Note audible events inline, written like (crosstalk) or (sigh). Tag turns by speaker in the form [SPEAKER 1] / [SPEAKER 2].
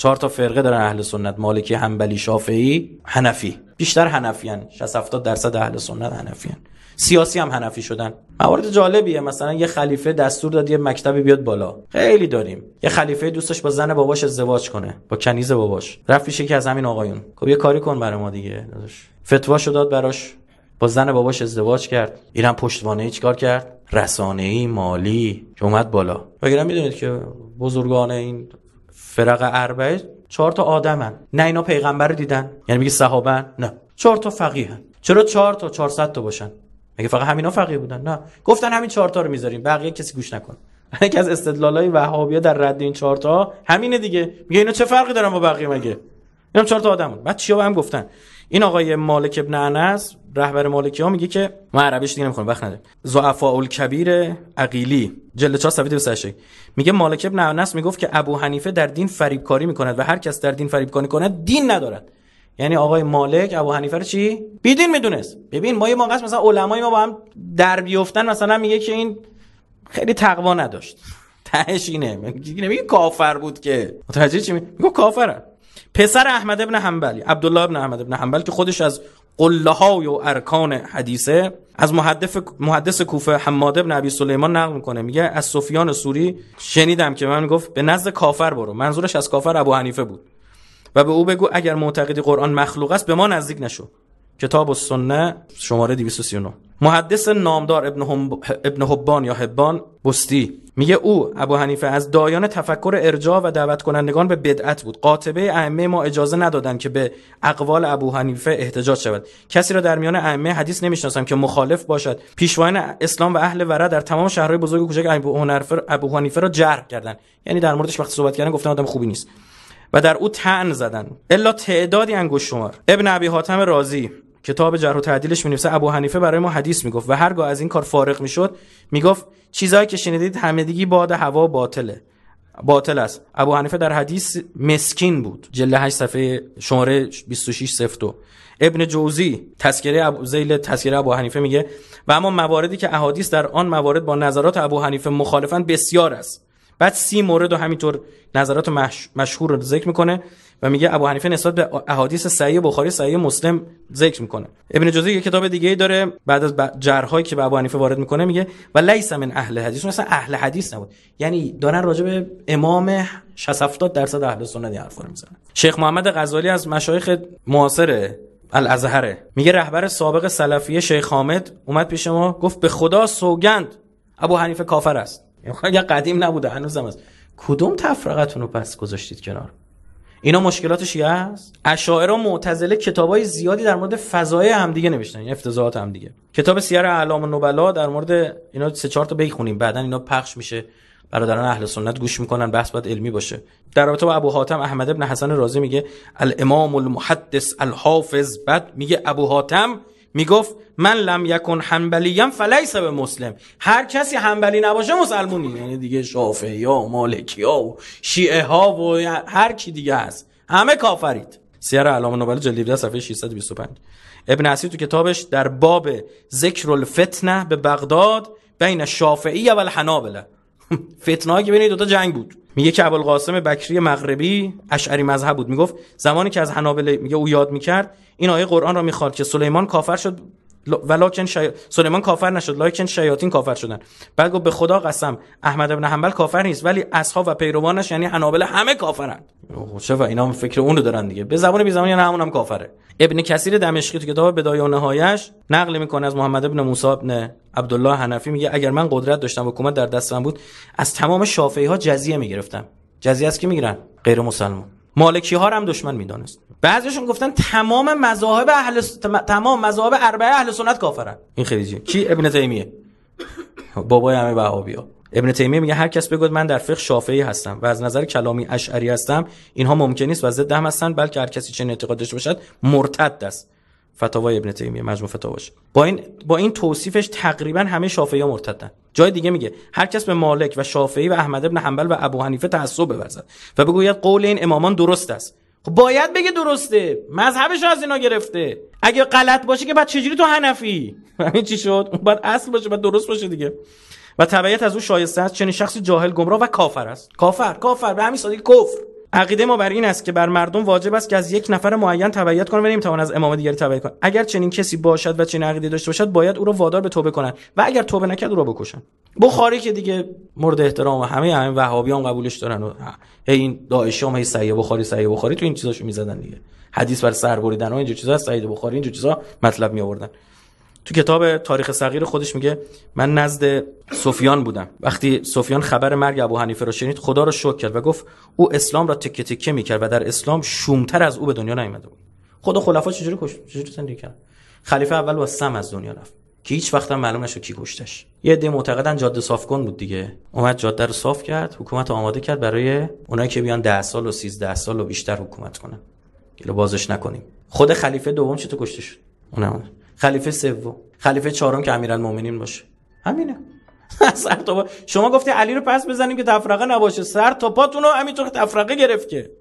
[SPEAKER 1] چهار تا فرقه دارن اهل سنت مالکی حنبلی شافعی حنفی بیشتر حنفیان 60 70 درصد اهل سنت حنفیان سیاسی هم حنفی شدن موارد جالبیه مثلا یه خلیفه دستور داد یه مکتبی بیاد بالا خیلی داریم یه خلیفه دوستش با زن باباش ازدواج کنه با کنیز باباش رفت پیش یکی از همین آقایون خب یه کاری کن برای ما دیگه فتواشو داد براش با زن باباش ازدواج کرد ایران پشتوانه چیکار کرد رسانه مالی که بالا وگرنه میدونید که بزرگان این فرق اربعه چهار تا آدمن نه اینا پیغمبر رو دیدن یعنی میگه صحابه نه چهار تا فقیهن چرا چهار تا 400 تا باشن مگه فقط همینا فقیه بودن نه گفتن همین چهار تا رو میذاریم بقیه کسی گوش نکن (laughs) یکی از استدلالای وهابیا در رد این چهار تا همینه دیگه میگه اینا چه فرقی دارن با بقیه مگه اینا چهار تا آدمون بعد چیا هم گفتن این آقای مالک ابن انس رهبر مالکی ها میگه که ما عربیش دیگه نمیخونم وقت نداریم زعفاء الکبیر عقیلی جلد 4 صفحه میگه مالک ابن انس میگفت که ابو حنیفه در دین فریبکاری میکند و هر کس در دین فریبکاری کند دین ندارد یعنی آقای مالک ابو حنیفه رو چی بیدین میدونست ببین ما یه موقع مثلا علمای ما با هم در بیفتن مثلا میگه که این خیلی تقوا نداشت (laughs) تهش اینه میگه کافر بود که متوجه چی میگه کافره پسر احمد ابن حنبل عبدالله ابن احمد ابن حنبل که خودش از قله های و ارکان حدیثه از محدث محدث کوفه حماد ابن ابی سلیمان نقل میکنه میگه از سفیان سوری شنیدم که من گفت به نزد کافر برو منظورش از کافر ابو حنیفه بود و به او بگو اگر معتقدی قرآن مخلوق است به ما نزدیک نشو کتاب و سنه شماره 239 محدث نامدار ابن, ابن حبان یا حبان بستی میگه او ابو حنیفه از دایان تفکر ارجاع و دعوت کنندگان به بدعت بود قاطبه ائمه ما اجازه ندادند که به اقوال ابو حنیفه احتجاج شود کسی را در میان ائمه حدیث نمیشناسم که مخالف باشد پیشوایان اسلام و اهل ورع در تمام شهرهای بزرگ و کوچک ابو حنیفه را جرح کردند یعنی در موردش وقتی صحبت کردن گفتن آدم خوبی نیست و در او تن زدن الا تعدادی انگوش شمار ابن ابی حاتم رازی کتاب جرح و تعدیلش می‌نویسه ابو حنیفه برای ما حدیث میگفت و هرگاه از این کار فارغ میشد میگفت چیزایی که شنیدید همهدگی باد هوا باطله باطل است ابو حنیفه در حدیث مسکین بود جله 8 صفحه شماره 2602 ابن جوزی تذکره ابو زیل تذکره ابو حنیفه میگه و اما مواردی که احادیث در آن موارد با نظرات ابو حنیفه مخالفن بسیار است بعد سی مورد و همینطور نظرات مشهور رو ذکر میکنه و میگه ابو حنیفه نسبت به احادیث صحیح بخاری صحیح مسلم ذکر میکنه ابن جزی یه کتاب دیگه ای داره بعد از جرهایی که به ابو حنیفه وارد میکنه میگه و لیس من اهل حدیث اصلا اهل حدیث نبود یعنی دارن راجع به امام 60 70 درصد اهل سنت حرف میزنن شیخ محمد غزالی از مشایخ معاصر الازهر میگه رهبر سابق سلفیه شیخ حامد اومد پیش ما گفت به خدا سوگند ابو حنیفه کافر است یعنی خب قدیم نبوده هنوزم است کدوم تفرقتون رو پس گذاشتید کنار اینا مشکلات شیعه است اشاعره معتزله کتابای زیادی در مورد فضای همدیگه نوشتن یعنی افتضاحات همدیگه کتاب سیر اعلام نوبلا در مورد اینا سه چهار تا بخونیم بعدا اینا پخش میشه برادران اهل سنت گوش میکنن بحث باید علمی باشه در رابطه با ابو حاتم احمد ابن حسن رازی میگه الامام المحدث الحافظ بعد میگه ابو حاتم میگفت من لم یکن حنبلیم فلیس به مسلم هر کسی حنبلی نباشه مسلمونی یعنی دیگه شافعی ها و مالکی ها و شیعه ها و هر کی دیگه هست همه کافرید سیر علام نوبل جلد 17 صفحه 625 ابن اسیر تو کتابش در باب ذکر الفتنه به بغداد بین شافعیه و الحنابله (laughs) فتنه که بین دوتا جنگ بود میگه که ابوالقاسم بکری مغربی اشعری مذهب بود میگفت زمانی که از حنابل میگه او یاد میکرد این آیه قرآن را میخواد که سلیمان کافر شد ولاکن شای... سلیمان کافر نشد لاکن شیاطین کافر شدن بعد گفت به خدا قسم احمد ابن حنبل کافر نیست ولی اصحاب و پیروانش یعنی حنابل همه کافرند. چه و اینا هم فکر اون رو دارن دیگه به زبان بی زبان یعنی همون هم کافره ابن کثیر دمشقی تو کتاب بدای و نهایش نقل میکنه از محمد ابن موسی ابن عبدالله حنفی میگه اگر من قدرت داشتم و حکومت در دستم بود از تمام شافعی ها جزیه میگرفتم جزیه است که میگیرن غیر مسلمان مالکی ها هم دشمن میدانست بعضیشون گفتن تمام مذاهب اهل تمام مذاهب اربعه اهل سنت کافرن این جی کی ابن تیمیه بابای همه وهابیا ابن تیمیه میگه هر کس بگوید من در فقه شافعی هستم و از نظر کلامی اشعری هستم اینها ممکن نیست و ضد هم هستن بلکه هر کسی چنین اعتقاد داشته باشد مرتد است فتاوای ابن تیمیه مجموع فتاواش با این با این توصیفش تقریبا همه شافعی ها مرتدن جای دیگه میگه هر کس به مالک و شافعی و احمد ابن حنبل و ابو حنیفه تعصب بورزد و بگوید قول این امامان درست است خب باید بگه درسته مذهبش از اینا گرفته اگه غلط باشه که بعد چجوری تو حنفی (laughs) همین چی شد اون باید اصل باشه بعد درست باشه دیگه و تبعیت از او شایسته است چنین شخصی جاهل گمراه و کافر است کافر کافر به همین سادگی کفر عقیده ما بر این است که بر مردم واجب است که از یک نفر معین تبعیت کنند و نمیتوان از امام دیگری تبعیت کنند اگر چنین کسی باشد و چنین عقیده داشته باشد باید او را وادار به توبه کنند و اگر توبه نکرد او را بکشند بخاری که دیگه مورد احترام و همه همین وهابیان قبولش دارن و این داعشی هم هی سعیه بخاری سعیه بخاری تو این چیزاشو میزدن دیگه حدیث بر سر بریدن و اینجور چیزا سعید بخاری اینجور چیزا مطلب می آوردن تو کتاب تاریخ صغیر خودش میگه من نزد سفیان بودم وقتی سفیان خبر مرگ ابو حنیفه رو شنید خدا رو شکر کرد و گفت او اسلام را تکه تکه میکرد و در اسلام شومتر از او به دنیا نیامده بود خدا خلفا چجوری کش... چجوری زندگی کرد خلیفه اول با سم از دنیا رفت که هیچ وقت هم معلوم نشد کی کشتش یه عده معتقدن جاده صاف کن بود دیگه اومد جاده رو صاف کرد حکومت آماده کرد برای اونایی که بیان 10 سال و 13 سال و بیشتر حکومت کنن که بازش نکنیم خود خلیفه دوم چطور کشته شد اونم خلیفه سوم خلیفه چهارم که امیرالمومنین باشه همینه (laughs) سر تا شما گفتی علی رو پس بزنیم که تفرقه نباشه سر تا پاتون رو همینطور تفرقه گرفت که